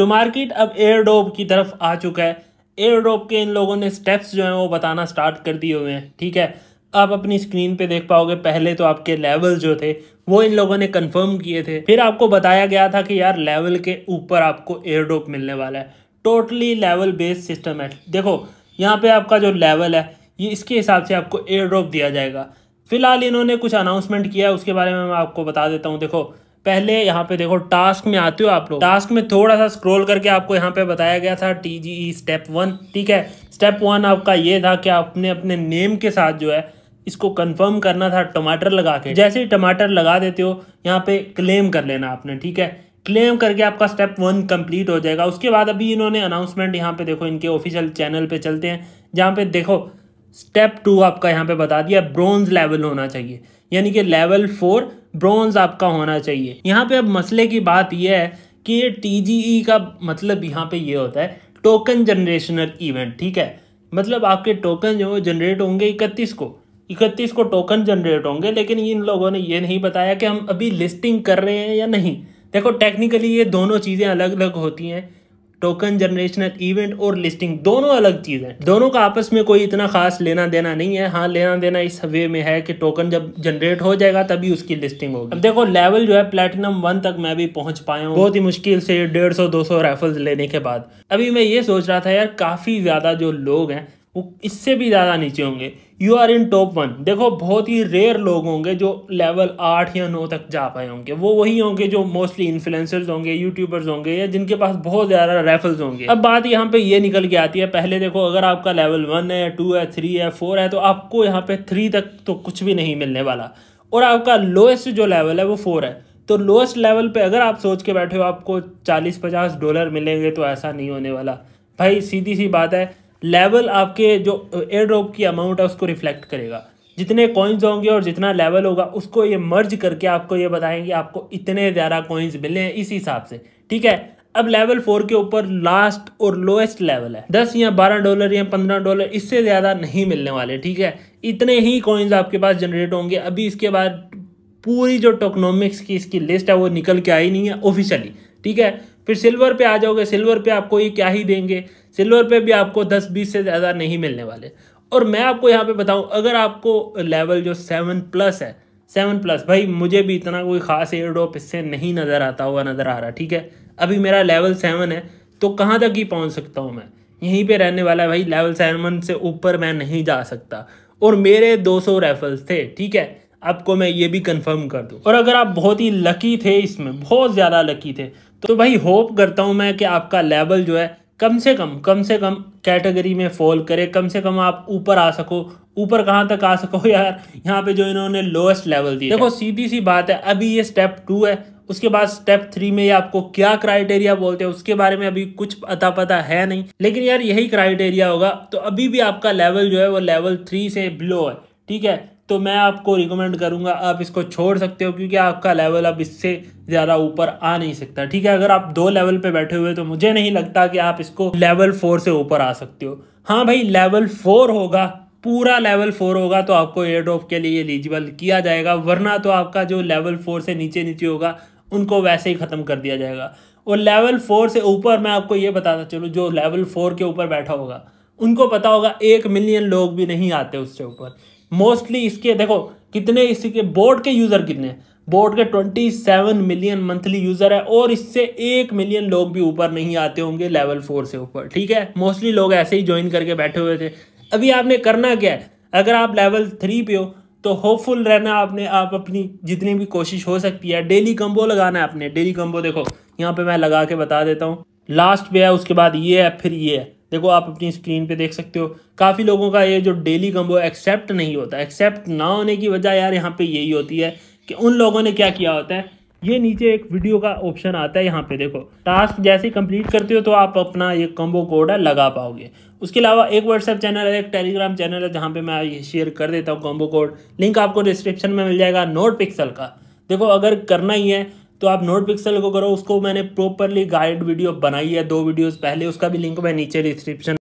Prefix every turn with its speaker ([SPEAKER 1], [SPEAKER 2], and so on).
[SPEAKER 1] तो मार्केट अब एयरडोब की तरफ आ चुका है एयरडोब के इन लोगों ने स्टेप्स जो हैं वो बताना स्टार्ट कर दिए हुए हैं ठीक है आप अपनी स्क्रीन पे देख पाओगे पहले तो आपके लेवल जो थे वो इन लोगों ने कंफर्म किए थे फिर आपको बताया गया था कि यार लेवल के ऊपर आपको एयरडोप मिलने वाला है टोटली लेवल बेस्ड सिस्टम है देखो यहाँ पे आपका जो लेवल है ये इसके हिसाब से आपको एयरडोप दिया जाएगा फिलहाल इन्होंने कुछ अनाउंसमेंट किया है उसके बारे में मैं आपको बता देता हूँ देखो पहले यहाँ पे देखो टास्क में आते हो आप लोग टास्क में थोड़ा सा स्क्रॉल करके आपको यहाँ पे बताया गया था टी स्टेप वन ठीक है स्टेप वन आपका ये था कि आपने अपने नेम के साथ जो है इसको कंफर्म करना था टमाटर लगा के जैसे ही टमाटर लगा देते हो यहाँ पे क्लेम कर लेना आपने ठीक है क्लेम करके आपका स्टेप वन कंप्लीट हो जाएगा उसके बाद अभी इन्होंने अनाउंसमेंट यहाँ पे देखो इनके ऑफिशियल चैनल पे चलते हैं जहाँ पे देखो स्टेप टू आपका यहाँ पे बता दिया ब्रॉन्ज लेवल होना चाहिए यानी कि लेवल फोर ब्रॉन्ज आपका होना चाहिए यहाँ पे अब मसले की बात यह है कि ये टी e का मतलब यहाँ पे ये होता है टोकन जनरेशनल इवेंट ठीक है मतलब आपके टोकन जो जनरेट होंगे इकतीस को इकतीस को टोकन जनरेट होंगे लेकिन इन लोगों ने ये नहीं बताया कि हम अभी लिस्टिंग कर रहे हैं या नहीं देखो टेक्निकली ये दोनों चीज़ें अलग अलग होती हैं टोकन जनरेशनल इवेंट और लिस्टिंग दोनों अलग चीज़ है दोनों का आपस में कोई इतना खास लेना देना नहीं है हाँ लेना देना इस वे में है कि टोकन जब जनरेट हो जाएगा तभी उसकी लिस्टिंग होगी अब देखो लेवल जो है प्लेटिनम वन तक मैं भी पहुंच पाया हूँ बहुत ही मुश्किल से डेढ़ सौ दो सौ राइफल्स लेने के बाद अभी मैं ये सोच रहा था यार काफ़ी ज़्यादा जो लोग हैं वो इससे भी ज़्यादा नीचे होंगे you are in top one देखो बहुत ही रेयर लोग होंगे जो लेवल आठ या नौ तक जा पाए होंगे वो वही होंगे जो मोस्टली इन्फ्लुएंसर्स होंगे यूट्यूबर्स होंगे या जिनके पास बहुत ज़्यादा रेफल्स होंगे अब बात यहाँ पे ये निकल के आती है पहले देखो अगर आपका लेवल वन है टू है थ्री है फोर है तो आपको यहाँ पे थ्री तक तो कुछ भी नहीं मिलने वाला और आपका लोएस्ट जो लेवल है वो फोर है तो लोएस्ट लेवल पे अगर आप सोच के बैठे हो आपको चालीस पचास डॉलर मिलेंगे तो ऐसा नहीं होने वाला भाई सीधी सी बात है लेवल आपके जो एयर ड्रॉप की अमाउंट है उसको रिफ्लेक्ट करेगा जितने कॉइन्स होंगे और जितना लेवल होगा उसको ये मर्ज करके आपको ये बताएंगे आपको इतने ज़्यादा कॉइन्स मिले हैं इस हिसाब से ठीक है अब लेवल फोर के ऊपर लास्ट और लोएस्ट लेवल है दस या बारह डॉलर या पंद्रह डॉलर इससे ज़्यादा नहीं मिलने वाले ठीक है इतने ही कॉइन्स आपके पास जनरेट होंगे अभी इसके बाद पूरी जो टोकनॉमिक्स की इसकी लिस्ट है वो निकल के आई नहीं है ऑफिशियली ठीक है फिर सिल्वर पे आ जाओगे सिल्वर पे आपको ये क्या ही देंगे सिल्वर पे भी आपको दस बीस से ज़्यादा नहीं मिलने वाले और मैं आपको यहाँ पे बताऊँ अगर आपको लेवल जो सेवन प्लस है सेवन प्लस भाई मुझे भी इतना कोई ख़ास एयर ड्रॉप इससे नहीं नज़र आता हुआ नज़र आ रहा ठीक है अभी मेरा लेवल सेवन है तो कहाँ तक ही पहुँच सकता हूँ मैं यहीं पर रहने वाला है भाई लेवल सेवन से ऊपर मैं नहीं जा सकता और मेरे दो सौ थे ठीक है आपको मैं ये भी कंफर्म कर दूं और अगर आप बहुत ही लकी थे इसमें बहुत ज़्यादा लकी थे तो भाई होप करता हूँ मैं कि आपका लेवल जो है कम से कम कम से कम कैटेगरी में फॉल करे कम से कम आप ऊपर आ सको ऊपर कहाँ तक आ सको यार यहाँ पे जो इन्होंने लोएस्ट लेवल दिया देखो सीधी सी बात है अभी ये स्टेप टू है उसके बाद स्टेप थ्री में ये आपको क्या क्राइटेरिया बोलते हैं उसके बारे में अभी कुछ अता पता है नहीं लेकिन यार यही क्राइटेरिया होगा तो अभी भी आपका लेवल जो है वो लेवल थ्री से बिलो है ठीक है तो मैं आपको रिकमेंड करूंगा आप इसको छोड़ सकते हो क्योंकि आपका लेवल अब इससे ज़्यादा ऊपर आ नहीं सकता ठीक है अगर आप दो लेवल पे बैठे हुए तो मुझे नहीं लगता कि आप इसको लेवल फोर से ऊपर आ सकते हो हाँ भाई लेवल फोर होगा पूरा लेवल फोर होगा तो आपको एयर ड्रॉप के लिए एलिजिबल किया जाएगा वरना तो आपका जो लेवल फोर से नीचे नीचे होगा उनको वैसे ही ख़त्म कर दिया जाएगा और लेवल फोर से ऊपर मैं आपको ये बताना चलूँ जो लेवल फोर के ऊपर बैठा होगा उनको पता होगा एक मिलियन लोग भी नहीं आते उससे ऊपर मोस्टली इसके देखो कितने इसके बोर्ड के यूज़र कितने बोर्ड के 27 मिलियन मंथली यूज़र है और इससे एक मिलियन लोग भी ऊपर नहीं आते होंगे लेवल फोर से ऊपर ठीक है मोस्टली लोग ऐसे ही ज्वाइन करके बैठे हुए थे अभी आपने करना क्या है अगर आप लेवल थ्री पे हो तो होपफुल रहना आपने आप अपनी जितनी भी कोशिश हो सकती है डेली कम्बो लगाना है आपने डेली कम्बो देखो यहाँ पे मैं लगा के बता देता हूँ लास्ट पे है उसके बाद ये है फिर ये है देखो आप अपनी स्क्रीन पे देख सकते हो काफ़ी लोगों का ये जो डेली कम्बो एक्सेप्ट नहीं होता एक्सेप्ट ना होने की वजह यार यहाँ पे यही होती है कि उन लोगों ने क्या किया होता है ये नीचे एक वीडियो का ऑप्शन आता है यहाँ पे देखो टास्क जैसे ही कंप्लीट करते हो तो आप अपना ये कम्बो कोड है लगा पाओगे उसके अलावा एक व्हाट्सएप चैनल है एक टेलीग्राम चैनल है जहाँ पर मैं ये शेयर कर देता हूँ कम्बो कोड लिंक आपको डिस्क्रिप्शन में मिल जाएगा नोट पिक्सल का देखो अगर करना ही है तो आप नोट पिक्सल को करो उसको मैंने प्रॉपरली गाइड वीडियो बनाई है दो वीडियोस पहले उसका भी लिंक मैं नीचे डिस्क्रिप्शन